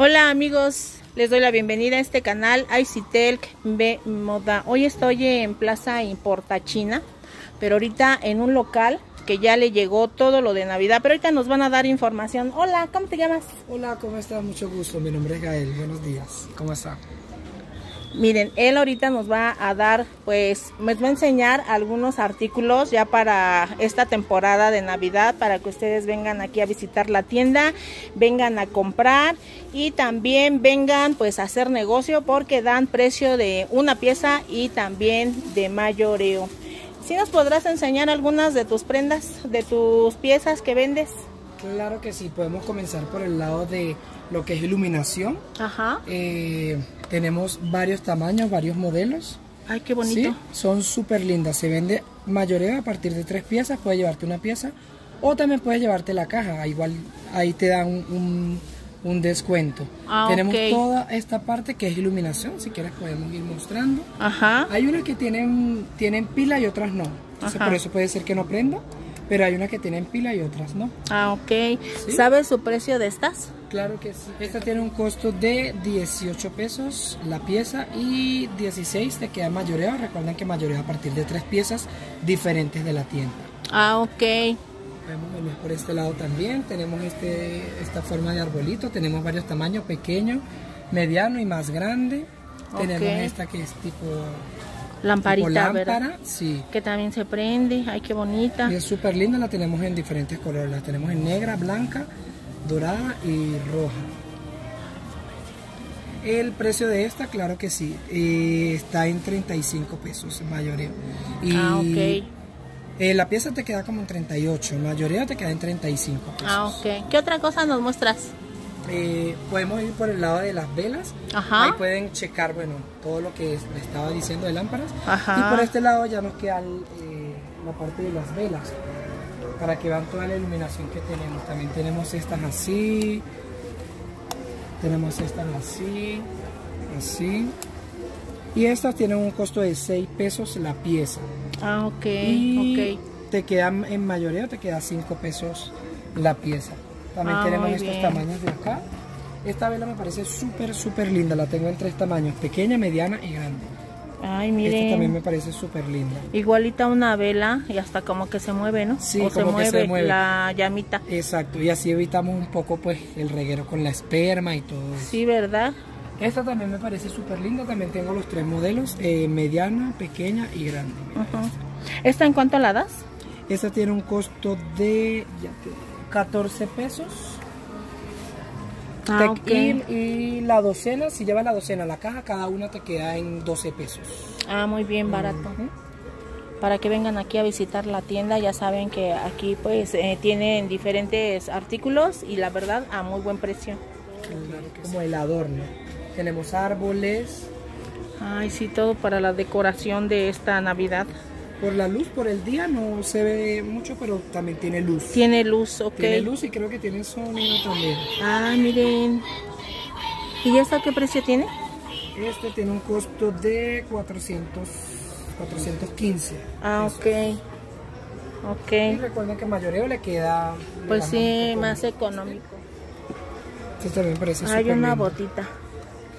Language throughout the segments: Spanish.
Hola amigos, les doy la bienvenida a este canal ICTELC B Moda. Hoy estoy en Plaza China, pero ahorita en un local que ya le llegó todo lo de Navidad, pero ahorita nos van a dar información. Hola, ¿cómo te llamas? Hola, ¿cómo estás? Mucho gusto, mi nombre es Gael, buenos días, ¿cómo estás? Miren, él ahorita nos va a dar, pues, me va a enseñar algunos artículos ya para esta temporada de Navidad, para que ustedes vengan aquí a visitar la tienda, vengan a comprar y también vengan, pues, a hacer negocio porque dan precio de una pieza y también de mayoreo. ¿Sí nos podrás enseñar algunas de tus prendas, de tus piezas que vendes? Claro que sí, podemos comenzar por el lado de lo que es iluminación. Ajá. Eh, tenemos varios tamaños, varios modelos. Ay, qué bonito. Sí, son súper lindas. Se vende mayoría a partir de tres piezas. Puedes llevarte una pieza o también puedes llevarte la caja. Ah, igual ahí te dan un, descuento. Ah, Tenemos toda esta parte que es iluminación. Si quieres podemos ir mostrando. Ajá. Hay unas que tienen, tienen pila y otras no. por eso puede ser que no prenda. Pero hay unas que tienen pila y otras no. Ah, ok. ¿Sabes su precio de estas? Claro que sí. Esta tiene un costo de 18 pesos la pieza y 16 te queda mayoreo. Recuerden que mayoreo a partir de tres piezas diferentes de la tienda. Ah, ok. por este lado también. Tenemos este, esta forma de arbolito. Tenemos varios tamaños, pequeño, mediano y más grande. Tenemos esta que es tipo lamparita, lámpara, ¿verdad? Sí. Que también se prende, ay qué bonita. Y es súper linda, la tenemos en diferentes colores, la tenemos en negra, blanca dorada y roja. El precio de esta, claro que sí, eh, está en 35 pesos mayoría mayoreo. ah, ok. Eh, la pieza te queda como en 38, mayoría te queda en 35 pesos. Ah, ¿Qué otra cosa nos muestras? Eh, podemos ir por el lado de las velas. Ahí pueden checar, bueno, todo lo que estaba diciendo de lámparas. Y por este lado ya nos queda la parte de las velas para que vean toda la iluminación que tenemos. También tenemos estas así, tenemos estas así, así. Y estas tienen un costo de 6 pesos la pieza. Ah, ok, ok. Te quedan en mayoría, te queda 5 pesos la pieza. También ah, tenemos estos tamaños de acá. Esta vela me parece súper, súper linda. La tengo en tres tamaños, pequeña, mediana y grande. Ay, miren. Esta también me parece súper linda. Igualita una vela y hasta como que se mueve, ¿no? Sí, como se que mueve se mueve la llamita. Exacto, y así evitamos un poco pues el reguero con la esperma y todo Sí, ¿verdad? Esta también me parece súper linda, también tengo los tres modelos, eh, mediana, pequeña y grande. esta. en cuánto la das? Esta tiene un costo de 14 pesos. Ah, y, la docena, si llevan la docena la caja, cada una te queda en 12 pesos. Ah, muy bien, barato. Para que vengan aquí a visitar la tienda, ya saben que aquí pues eh, tienen diferentes artículos y la verdad a muy buen precio. Como el adorno. Tenemos árboles. Ay, sí, todo para la decoración de esta Navidad por la luz, por el día no se ve mucho, pero también tiene luz. Tiene luz, ok. Tiene luz y creo que tiene sonido también. Ah, miren. ¿Y esta qué precio tiene? Este tiene un costo de 400, 415. Ah, ok. Ok. recuerden que mayoreo le queda... Pues sí, más este económico. Este también parece Hay una botita.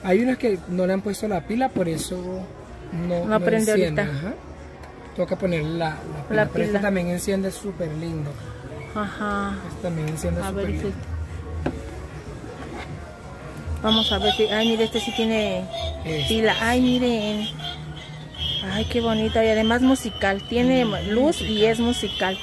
Hay unas que no le han puesto la pila, por eso no, no, prende ahorita. Ajá toca ponerla la, la, Pero este también enciende súper lindo. Ajá. Este también enciende súper lindo. Vamos a ver si... Ay, mire, este sí tiene sí este. pila. Ay, miren. Ay, qué bonita. Y además musical. Tiene mm, luz y es musical.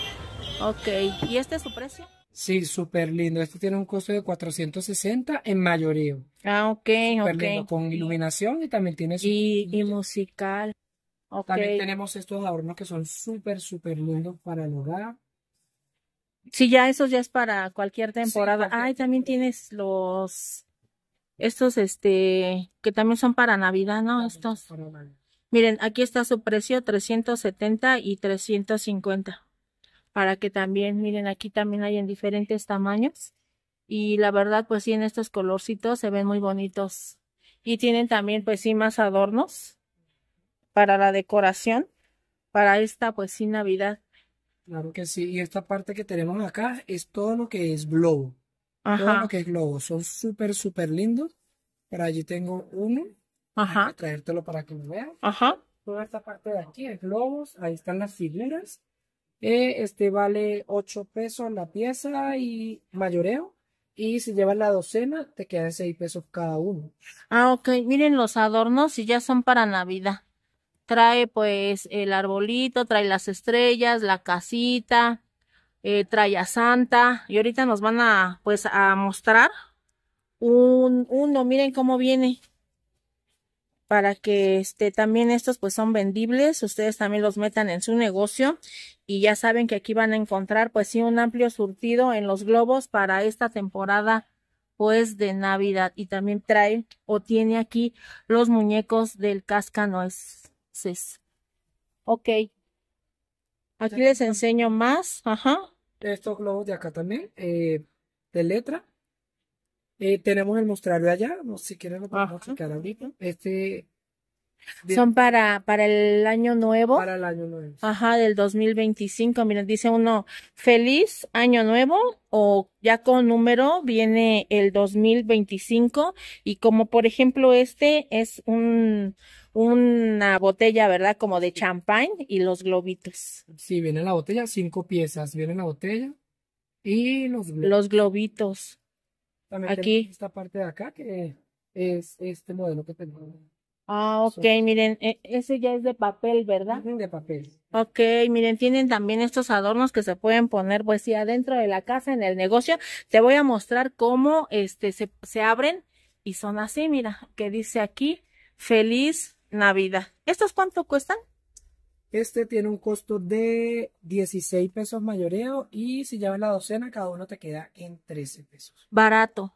Ok. ¿Y este es su precio? Sí, súper lindo. Este tiene un costo de 460 en mayoría. Ah, ok, super con iluminación y también tiene su... y musical. También tenemos estos adornos que son súper, súper lindos para el hogar. Sí, ya esos ya es para cualquier temporada. Ay, también tienes los estos este que también son para Navidad, ¿no? estos. Miren, aquí está su precio 370 y 350. Para que también, miren, aquí también hay en diferentes tamaños y la verdad pues sí en estos colorcitos se ven muy bonitos. Y tienen también pues sí más adornos para la decoración para esta pues sí Navidad. Claro que sí, y esta parte que tenemos acá es todo lo que es globo. Ajá. Todo lo que es globo, son súper, súper lindos. para allí tengo uno. Ajá. traértelo para que lo vean. Ajá. Toda esta parte de aquí es globos, ahí están las figuras. Eh, este vale 8 pesos la pieza y mayoreo. Y si llevas la docena, te quedan 6 pesos cada uno. Ah, ok. Miren los adornos y ya son para Navidad trae pues el arbolito, trae las estrellas, la casita, eh, trae a Santa y ahorita nos van a pues a mostrar un uno, miren cómo viene para que este también estos pues son vendibles, ustedes también los metan en su negocio y ya saben que aquí van a encontrar pues sí un amplio surtido en los globos para esta temporada pues de Navidad y también trae o tiene aquí los muñecos del cascanoes. Ok. Aquí les enseño más. Ajá. Estos globos de acá también, eh, de letra. Eh, tenemos el mostrario allá, si quieren lo podemos explicar ahorita. Este Son para, para el año nuevo. Para el año nuevo. Ajá, del 2025. Miren, dice uno, feliz año nuevo o ya con número viene el 2025. Y como por ejemplo este es un, una botella, ¿verdad? Como de champán y los globitos. Sí, viene la botella, cinco piezas, viene la botella y los globitos. Los globitos. También Aquí. Esta parte de acá que es este modelo que tengo. Ah, ok, miren, e, ese ya es de papel, ¿verdad? De papel. Ok, miren, tienen también estos adornos que se pueden poner, pues sí, adentro de la casa, en el negocio. Te voy a mostrar cómo este se, se abren y son así, mira, que dice aquí, feliz Navidad. ¿Estos cuánto cuestan? Este tiene un costo de 16 pesos mayoreo y si llevan la docena cada uno te queda en 13 pesos. Barato.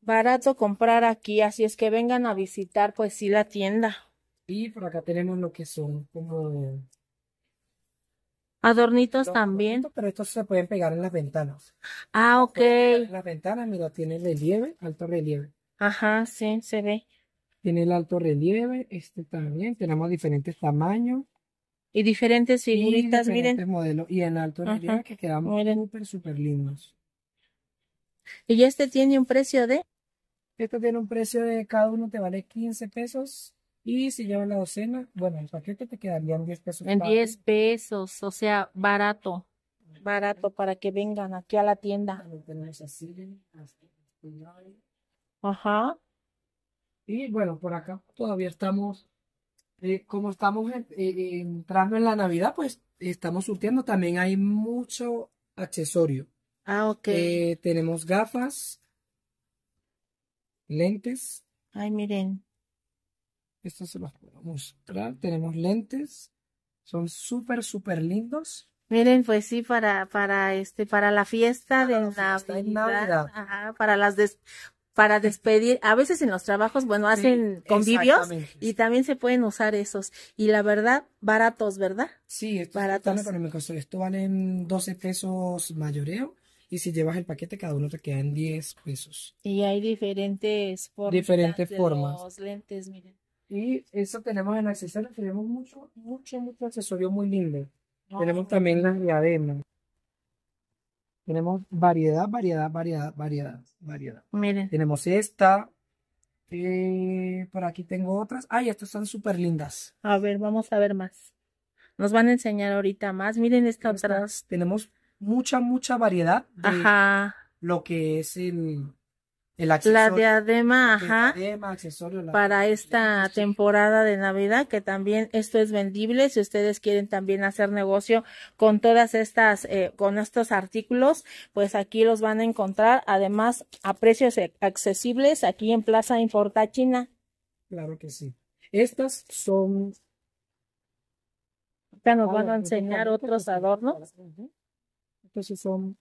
Barato comprar aquí, así es que vengan a visitar pues sí la tienda. Y por acá tenemos lo que son como... Adornitos también. pero estos se pueden pegar en las ventanas. Ah, ok. En las ventanas, mira, tiene relieve, alto relieve. Ajá, sí, se ve. Tiene el alto relieve, este también. Tenemos diferentes tamaños. Y diferentes figuritas, miren. Y en alto relieve que quedamos súper, súper lindos. ¿Y este tiene un precio de? Este tiene un precio de cada uno te vale 15 pesos. Y si llevan la docena, bueno, el paquete te quedaría en 10 pesos. En 10 pesos, o sea, barato. Barato para que vengan aquí a la tienda. Ajá. Y bueno, por acá todavía estamos, eh, como estamos eh, eh, entrando en la Navidad, pues estamos surtiendo. También hay mucho accesorio. Ah, ok. tenemos gafas, lentes. Ay, miren. Esto se las puedo mostrar. Tenemos lentes. Son súper, súper lindos. Miren, pues sí, para, para este, para la fiesta de Navidad, Ajá, para las de para despedir. A veces en los trabajos, bueno, hacen convivios y también se pueden usar esos. Y la verdad, baratos, ¿verdad? Sí, baratos. Están económicos. Esto valen 12 pesos mayoreo. Y si llevas el paquete, cada uno te queda en 10 pesos. Y hay diferentes formas. Diferentes formas. lentes, miren. Y eso tenemos en accesorios. Tenemos mucho, mucho, mucho accesorio muy lindo. Tenemos también las diademas. Tenemos variedad, variedad, variedad, variedad, variedad. Miren. Tenemos esta. Eh, por aquí tengo otras. Ay, estas están súper lindas. A ver, vamos a ver más. Nos van a enseñar ahorita más. Miren estas otra. Tenemos mucha, mucha variedad de Ajá. lo que es el, la diadema, ajá, para esta temporada de Navidad, que también esto es vendible. Si ustedes quieren también hacer negocio con todas estas, eh, con estos artículos, pues aquí los van a encontrar, además a precios e-, accesibles aquí en Plaza Inforta China. Claro que sí. Estas son. Ya nos ah, van a pues, enseñar otros adornos. Estos son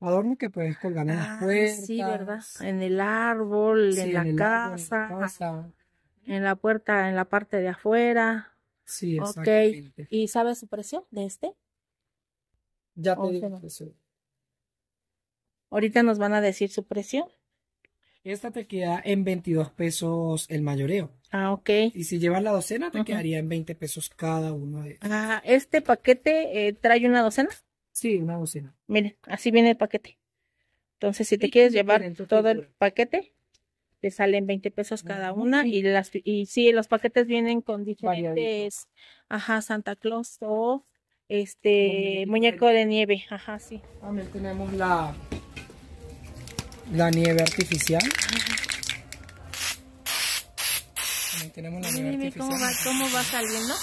adorno que puedes colgar en la puerta, Sí, ¿verdad? En el árbol, en, la casa, en la puerta, en la parte de afuera. Sí, exactamente. Okay. ¿Y sabes su precio de este? Ya te digo su precio. Ahorita nos van a decir su precio. Esta te queda en 22 pesos el mayoreo. Ah, ok. Y si llevas la docena, te quedaría en 20 pesos cada uno de ellos. Ah, ¿este paquete eh, trae una docena? Sí, una bocina. Miren, así viene el paquete. Entonces, si te quieres llevar todo el pues. paquete, te salen 20 pesos ah, cada una y las y sí, los paquetes vienen con diferentes, ajá, Santa Claus o este muñeco de nieve, ajá, sí. También ah, tenemos la la nieve artificial. También tenemos la nieve, artificial. ¿Cómo va, cómo va saliendo?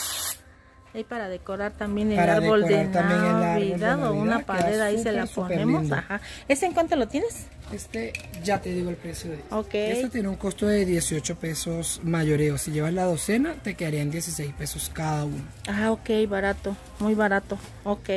Ahí para decorar también el árbol de Navidad, o una pared ahí se la ponemos. Ajá. ¿Ese en cuánto lo tienes? Este, ya te digo el precio de este. Este tiene un costo de 18 pesos mayoreo. Si llevas la docena, te quedarían 16 pesos cada uno. Ah, ok, barato, muy barato. Ok.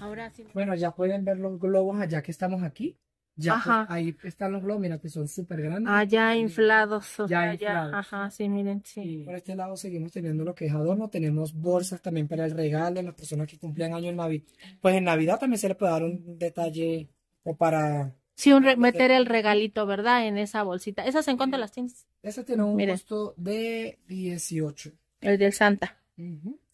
Ahora sí. Bueno, ya pueden ver los globos allá que estamos aquí. Pues, ahí están los globos, mira que son súper grandes. Allá ah, inflados. Ya, Ajá, sí, miren, sí. por este lado seguimos teniendo lo que es adorno, tenemos bolsas también para el regalo, de las personas que cumplen año en Navidad. Pues en Navidad también se le puede dar un detalle o para... Sí, meter el regalito, ¿verdad? En esa bolsita. ¿Esas en cuánto las tienes? Esa tiene un costo de 18. El del Santa.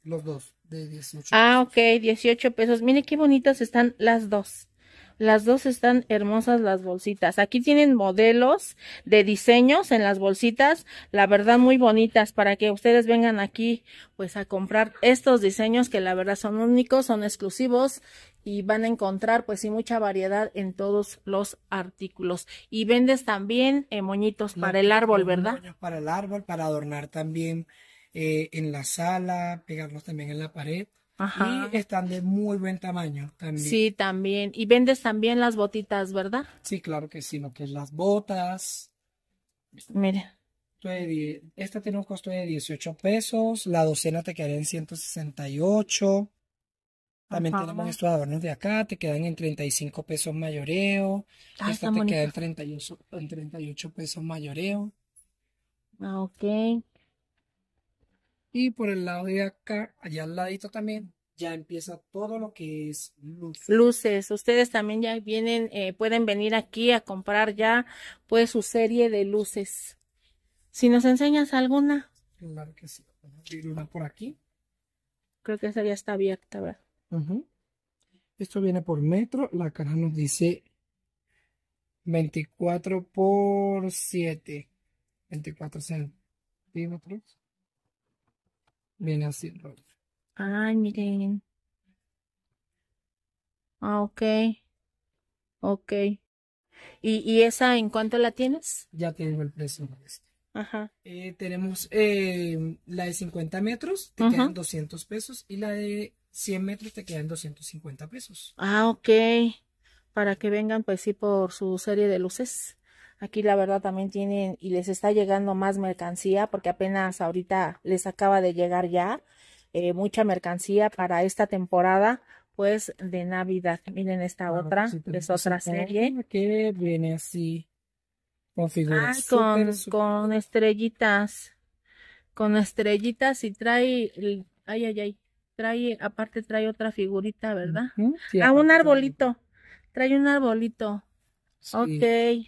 Los dos, de 18. Ah, ok, 18 pesos. Miren qué bonitas están las dos. Las dos están hermosas las bolsitas. Aquí tienen modelos de diseños en las bolsitas, la verdad muy bonitas para que ustedes vengan aquí pues a comprar estos diseños que la verdad son únicos, son exclusivos y van a encontrar pues sí mucha variedad en todos los artículos. Y vendes también eh, moñitos para el árbol, ¿verdad? Para el árbol, para adornar también eh, en la sala, pegarlos también en la pared. Y están de muy buen tamaño también. Sí, también. Y vendes también las botitas, ¿verdad? Sí, claro que sí, lo que es las botas. Mira. Esta tiene un costo de 18 pesos, la docena te quedaría en 168. También tenemos estos adornos de acá, te quedan en 35 pesos mayoreo. Ah, esta te queda en 38, en 38 pesos mayoreo. Ah, ok. Y por el lado de acá, allá al ladito también, ya empieza todo lo que es luces. Luces, ustedes también ya vienen, eh, pueden venir aquí a comprar ya pues su serie de luces. Si nos enseñas alguna. Claro que sí. una por aquí. Creo que esa ya está abierta, ¿verdad? Esto viene por metro. La cara nos dice 24 por 7. 24 centímetros viene haciendo. Ay, miren. Ah, ok. Ok. ¿Y, ¿Y esa en cuánto la tienes? Ya tengo el precio. Ajá. Eh, tenemos em, la de 50 metros, te quedan 200 pesos, y la de 100 metros te quedan 250 pesos. Ah, ok. Para que vengan, pues sí, por su serie de luces. Aquí la verdad también tienen y les está llegando más mercancía porque apenas ahorita les acaba de llegar ya eh, mucha mercancía para esta temporada pues de Navidad. Miren esta ah, otra, de es otra serie. Ah, que viene así con figuras. con, con estrellitas. Con estrellitas y trae, ay, ay, ay, trae, aparte trae otra figurita, ¿verdad? ah, un arbolito. Trae un arbolito. Ok.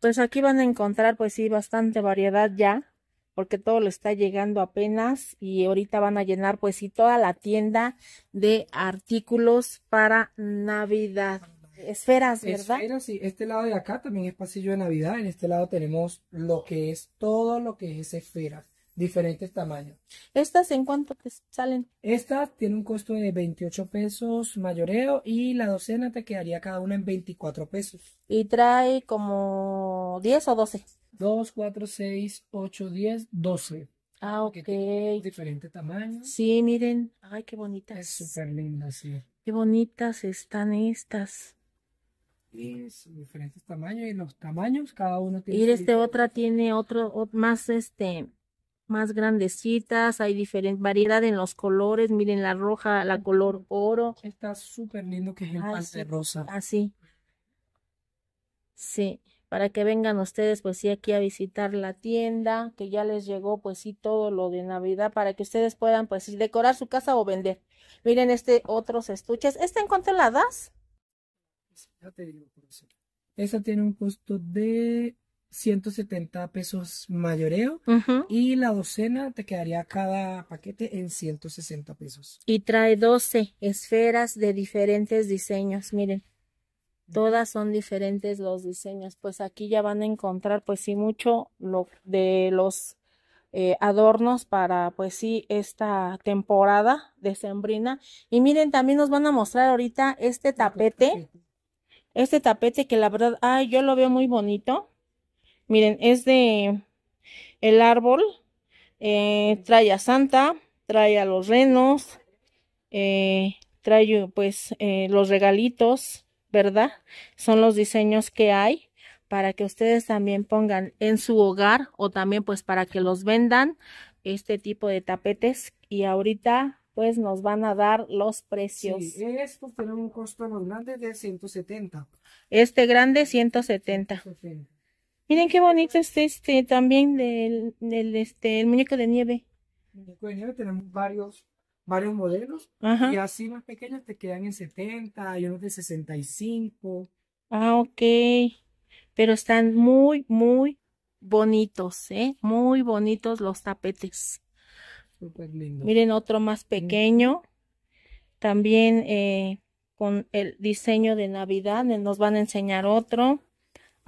Pues aquí van a encontrar, pues sí, bastante variedad ya, porque todo lo está llegando apenas y ahorita van a llenar, pues sí, toda la tienda de artículos para Navidad. Esferas, ¿verdad? Esferas, sí. Este lado de acá también es pasillo de Navidad. En este lado tenemos lo que es todo lo que es esferas diferentes tamaños. ¿Estas en cuánto te salen? estas tiene un costo de 28 pesos mayoreo y la docena te quedaría cada una en 24 pesos. Y trae como 10 o 12. 2, 4, 6, 8, 10, 12. Ah, ok. Diferente tamaño. Sí, miren. Ay, qué bonitas. Es súper linda, sí. Qué bonitas están estas. Y diferentes tamaños y los tamaños cada uno tiene. Y este otra tiene otro, más este más grandecitas, hay diferente variedad en los colores, miren la roja, la color oro. Está súper lindo que es el ah, pan de rosa. Así. Ah, sí, para que vengan ustedes pues sí aquí a visitar la tienda, que ya les llegó pues sí todo lo de Navidad para que ustedes puedan pues sí decorar su casa o vender. Miren este otros estuches, ¿este en cuánto la das? Ya te digo, por eso. Esa tiene un costo de 170 pesos mayoreo y la docena te quedaría cada paquete en 160 pesos. Y trae 12 esferas de diferentes diseños, miren. Todas son diferentes los diseños, pues aquí ya van a encontrar pues sí mucho lo de los eh, adornos para pues sí esta temporada decembrina. Y miren, también nos van a mostrar ahorita este tapete. Este tapete que la verdad, ay, yo lo veo muy bonito Miren, es de el árbol. Eh, trae a Santa, trae a los renos, eh, trae pues eh, los regalitos, ¿verdad? Son los diseños que hay para que ustedes también pongan en su hogar o también pues para que los vendan este tipo de tapetes y ahorita pues nos van a dar los precios. Sí, estos tienen un costo más grande de 170. Este grande Ciento 170. Miren qué bonito es este también del, este, el muñeco de nieve. El muñeco de nieve tenemos varios, varios modelos. Y así más pequeños te quedan en 70, y unos de 65. Ah, ok. Pero están muy, muy bonitos, ¿eh? Muy bonitos los tapetes. Súper lindo. Miren otro más pequeño. También eh, con el diseño de Navidad. Nos van a enseñar otro.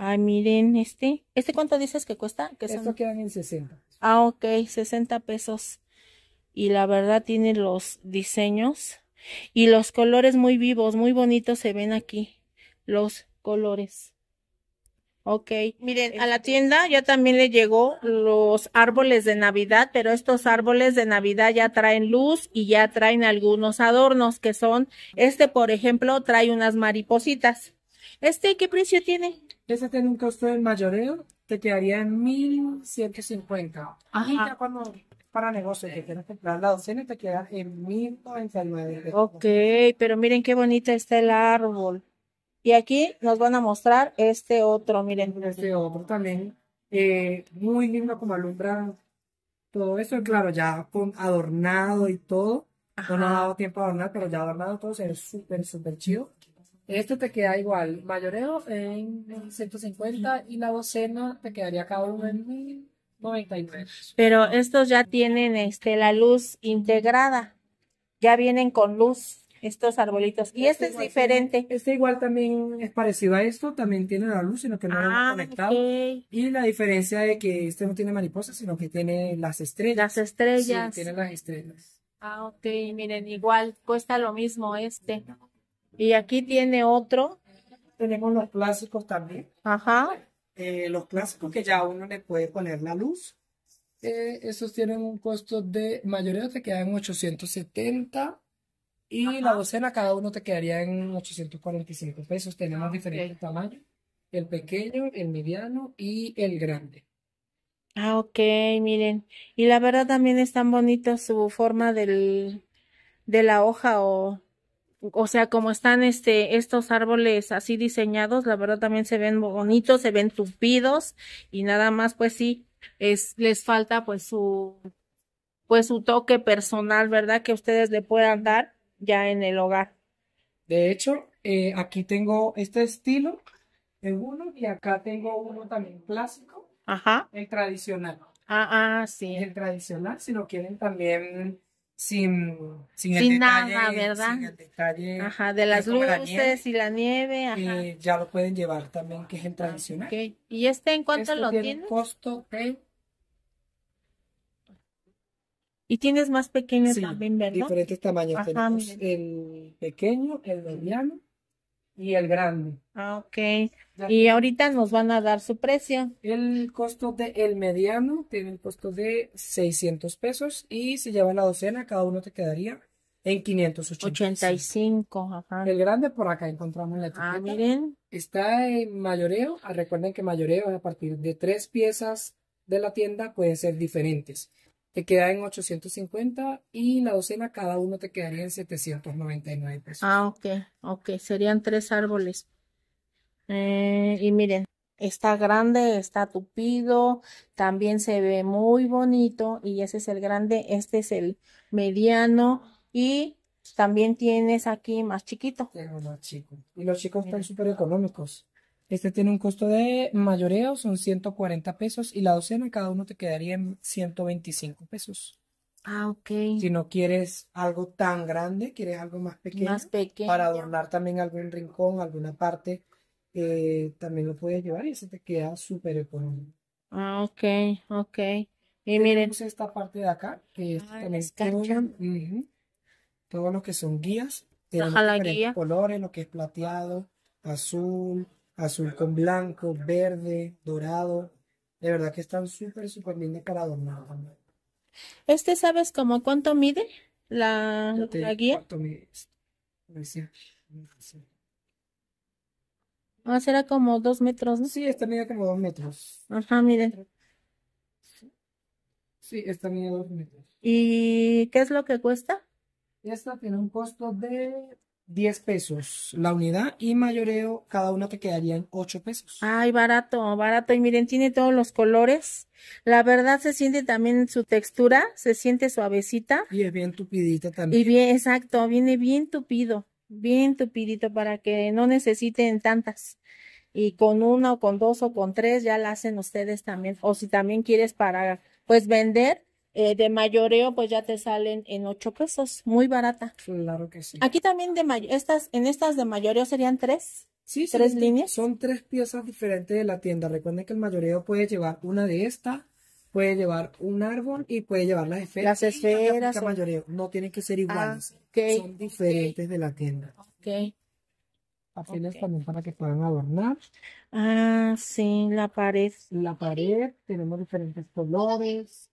Ay, ah, miren, este. ¿Este cuánto dices que cuesta? Que Esto quedan en 60. Ah, ok, 60 pesos. Y la verdad tiene los diseños y los colores muy vivos, muy bonitos se ven aquí. Los colores. Ok. Miren, a la este. tienda ya también le llegó los árboles de Navidad, pero estos árboles de Navidad ya traen luz y ya traen algunos adornos que son, este por ejemplo trae unas maripositas. ¿Este qué precio tiene? ese tiene un costo del mayoreo, te quedaría en 1150. Ajá. Y ya cuando para negocios que quieras comprar la docena te queda en 1099. Ok, pero miren qué bonita está el árbol. Y aquí nos van a mostrar este otro, miren. Este otro también, eh, muy lindo como alumbra todo eso, claro, ya adornado y todo. No nos ha dado tiempo a adornar, pero ya adornado todo es súper, súper chido. Esto te queda igual, mayoreo en 150 y la docena te quedaría cada uno en 1093. Pero estos ya tienen este, la luz integrada, ya vienen con luz estos arbolitos. Y este, este es diferente. Este igual también es parecido a esto, también tiene la luz, sino que no está lo ah, conectado. Y la diferencia de que este no tiene mariposas, sino que tiene las estrellas. Las estrellas. Sí, tiene las estrellas. Ah, ok, miren, igual cuesta lo mismo este. Y aquí tiene otro. Tenemos los clásicos también. Ajá. Eh, los clásicos que ya uno le puede poner la luz. Eh, esos tienen un costo de mayoría te queda en 870 y la docena cada uno te quedaría en 845 pesos. Tenemos ah, diferentes tamaños, el pequeño, el mediano y el grande. Ah, ok, miren. Y la verdad también es tan bonita su forma del, de la hoja o o sea, como están este, estos árboles así diseñados, la verdad también se ven bonitos, se ven tupidos y nada más, pues sí, es, les falta pues su, pues su toque personal, ¿verdad? Que ustedes le puedan dar ya en el hogar. De hecho, eh, aquí tengo este estilo de uno y acá tengo uno también clásico. Ajá. El tradicional. Ah, ah, sí. El tradicional, si lo quieren también sin, sin, nada, ¿verdad? ajá, de las luces y la nieve. Ajá. ya lo pueden llevar también, que es el tradicional. ¿Y este en cuánto Esto lo tiene tienes? costo, Y tienes más pequeños también, ¿verdad? diferentes tamaños. Tenemos el pequeño, el mediano y el grande. Ah, ok. Y ahorita nos van a dar su precio. El costo de el mediano tiene el costo de 600 pesos y si llevan la docena, cada uno te quedaría en 585. Ajá. El grande por acá encontramos la ah, etiqueta. miren. Está en mayoreo. Ah, recuerden que mayoreo a partir de tres piezas de la tienda, pueden ser diferentes te queda en 850 y la docena cada uno te quedaría en 799 pesos. Ah, ok, ok, serían tres árboles. Eh, y miren, está grande, está tupido, también se ve muy bonito y ese es el grande, este es el mediano y también tienes aquí más chiquito. Y los chicos están súper económicos. Este tiene un costo de mayoreo, son 140 pesos y la docena cada uno te quedaría en 125 pesos. Ah, ok. Si no quieres algo tan grande, quieres algo más pequeño. Más pequeño. Para adornar también algún rincón, alguna parte, eh, también lo puedes llevar y se te queda súper económico. Ah, ok, ok. Y miren. esta parte de acá, que ah, también todo, lo que son guías. Ajá, la guía. colores, lo que es plateado, azul, azul con blanco, verde, dorado. De verdad que están súper, súper bien decorados. también. ¿Este sabes cómo cuánto mide la, la guía? ¿Cuánto mide? Ah, será como dos metros, ¿no? Sí, esta mide como dos metros. Ajá, miren. Sí, esta mide dos metros. ¿Y qué es lo que cuesta? Esta tiene un costo de 10 pesos la unidad y mayoreo, cada una te quedarían 8 pesos. Ay, barato, barato. Y miren, tiene todos los colores. La verdad se siente también su textura, se siente suavecita. Y es bien tupidita también. Y bien, exacto, viene bien tupido, bien tupidito para que no necesiten tantas. Y con una o con dos o con tres ya la hacen ustedes también. O si también quieres para, pues, vender, eh, de mayoreo, pues ya te salen en ocho pesos, muy barata. Claro que sí. Aquí también de estas, en estas de mayoreo serían tres, Sí, tres líneas. Son tres piezas diferentes de la tienda. Recuerden que el mayoreo puede llevar una de estas, puede llevar un árbol y puede llevar las esferas. Las esferas. No tienen que ser ah, iguales. Son diferentes de la tienda. Ok. Papeles también para que puedan adornar. Ah, sí, la pared. La pared, tenemos diferentes colores.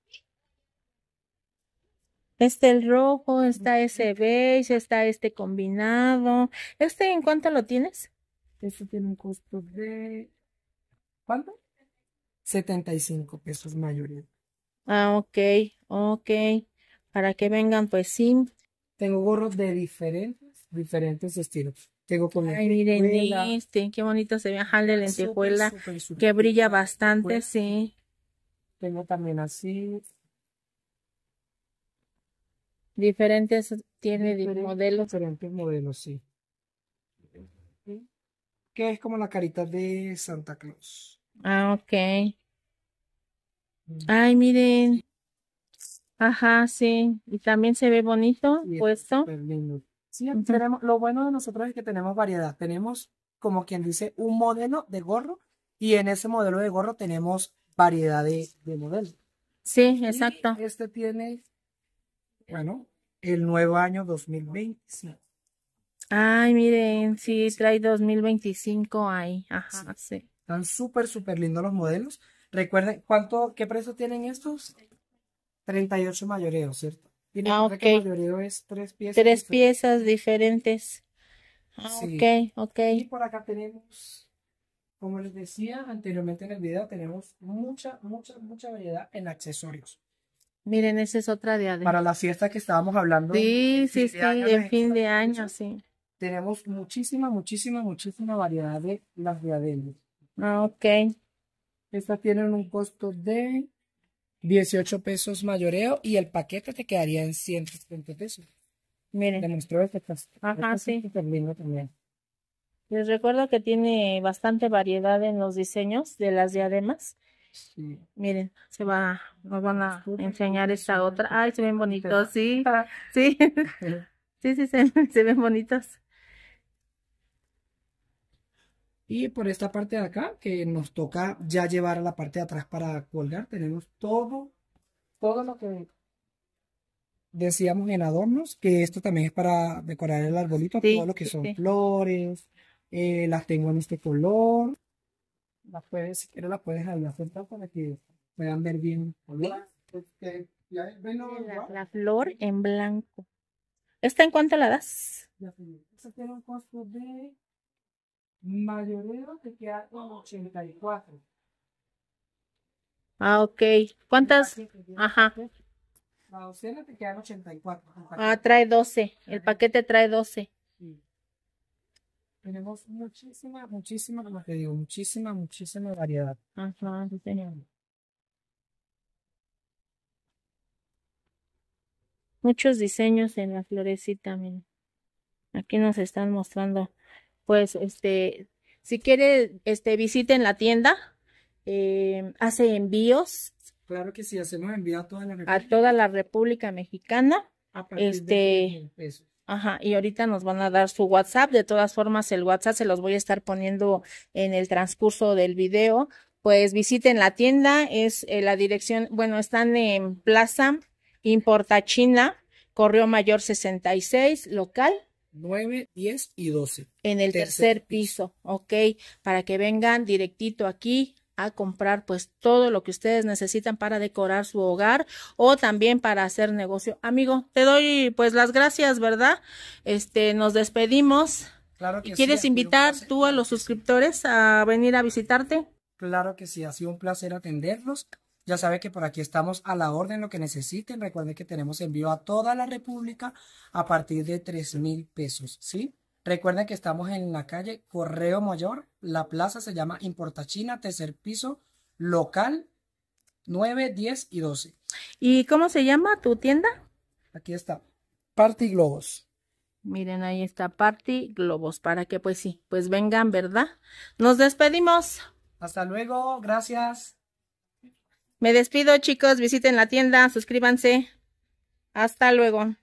Este el rojo, está ese beige, está este combinado. ¿Este en cuánto lo tienes? Este tiene un costo de... ¿Cuánto? 75 pesos mayoría. Ah, ok, ok. Para que vengan, pues sí. Tengo gorros de diferentes, diferentes estilos. Tengo con Ay, miren este, qué bonito se ve, ajá, de lentejuela, que brilla bastante, sí. Tengo también así, Diferentes tiene modelos. Diferentes modelos, sí. Que es como la carita de Santa Claus. Ah, ok. Ay, miren. Ajá, sí. Y también se ve bonito puesto. Sí, lo bueno de nosotros es que tenemos variedad. Tenemos, como quien dice, un modelo de gorro y en ese modelo de gorro tenemos variedad de, modelos. Sí, exacto. este tiene bueno, el nuevo año 2025. Ay, miren, sí, trae 2025 ahí. Ajá, sí. Están súper, súper lindos los modelos. Recuerden, ¿cuánto, qué precio tienen estos? 38 mayoreos, ¿cierto? Tienen ah, ok. el es tres piezas. Tres diferentes. piezas diferentes. Ah, ok, ok. Y por acá tenemos, como les decía anteriormente en el video, tenemos mucha, mucha, mucha variedad en accesorios. Miren, esa es otra de Para la fiesta que estábamos hablando. Sí, sí, sí, en fin de año, sí. Tenemos muchísima, muchísima, muchísima variedad de las diademas. Ah, ok. Estas tienen un costo de 18 pesos mayoreo y el paquete te quedaría en 150 pesos. Miren. Demostró este caso. Ajá, este sí. Termino también. Les recuerdo que tiene bastante variedad en los diseños de las diademas. Miren, se va, nos van a enseñar esta otra. Ay, se ven bonitos, sí. Sí. Sí, sí, se, ven bonitas. Y por esta parte de acá, que nos toca ya llevar a la parte de atrás para colgar, tenemos todo, todo lo que decíamos en adornos, que esto también es para decorar el arbolito, todo lo que son flores, eh, las tengo en este color, la puedes, si quieres la puedes para que puedan ver bien la, flor en blanco. ¿Esta en cuánto la das? Esta tiene un costo de mayorero que queda con 84. Ah, ok. ¿Cuántas? Ajá. La docena te queda en 84. Ah, trae 12. El paquete trae 12. Tenemos muchísima, muchísima, como te digo, muchísima, muchísima variedad. Ajá, Muchos diseños en la florecita, también Aquí nos están mostrando. Pues, este, si quiere, este, visiten la tienda. Eh, hace envíos. Claro que sí, hacemos envío a toda la República. A toda la República Mexicana. A este, Ajá, y ahorita nos van a dar su WhatsApp. De todas formas, el WhatsApp se los voy a estar poniendo en el transcurso del video. Pues visiten la tienda, es eh, la dirección, bueno, están en Plaza Importa China, Correo Mayor 66, local 9, 10 y 12. En el tercer, piso. piso, ok, para que vengan directito aquí a comprar pues todo lo que ustedes necesitan para decorar su hogar o también para hacer negocio. Amigo, te doy pues las gracias, ¿verdad? Este, nos despedimos. Claro que ¿Quieres invitar tú a los suscriptores a venir a visitarte? Claro que sí, ha sido un placer atenderlos. Ya sabe que por aquí estamos a la orden, lo que necesiten. Recuerden que tenemos envío a toda la República a partir de tres mil pesos, ¿sí? Recuerden que estamos en la calle Correo Mayor. La plaza se llama Importachina, tercer piso, local 9, 10 y 12. ¿Y cómo se llama tu tienda? Aquí está, Party Globos. Miren, ahí está Party Globos, para que pues sí, pues vengan, ¿verdad? Nos despedimos. Hasta luego, gracias. Me despido chicos, visiten la tienda, suscríbanse. Hasta luego.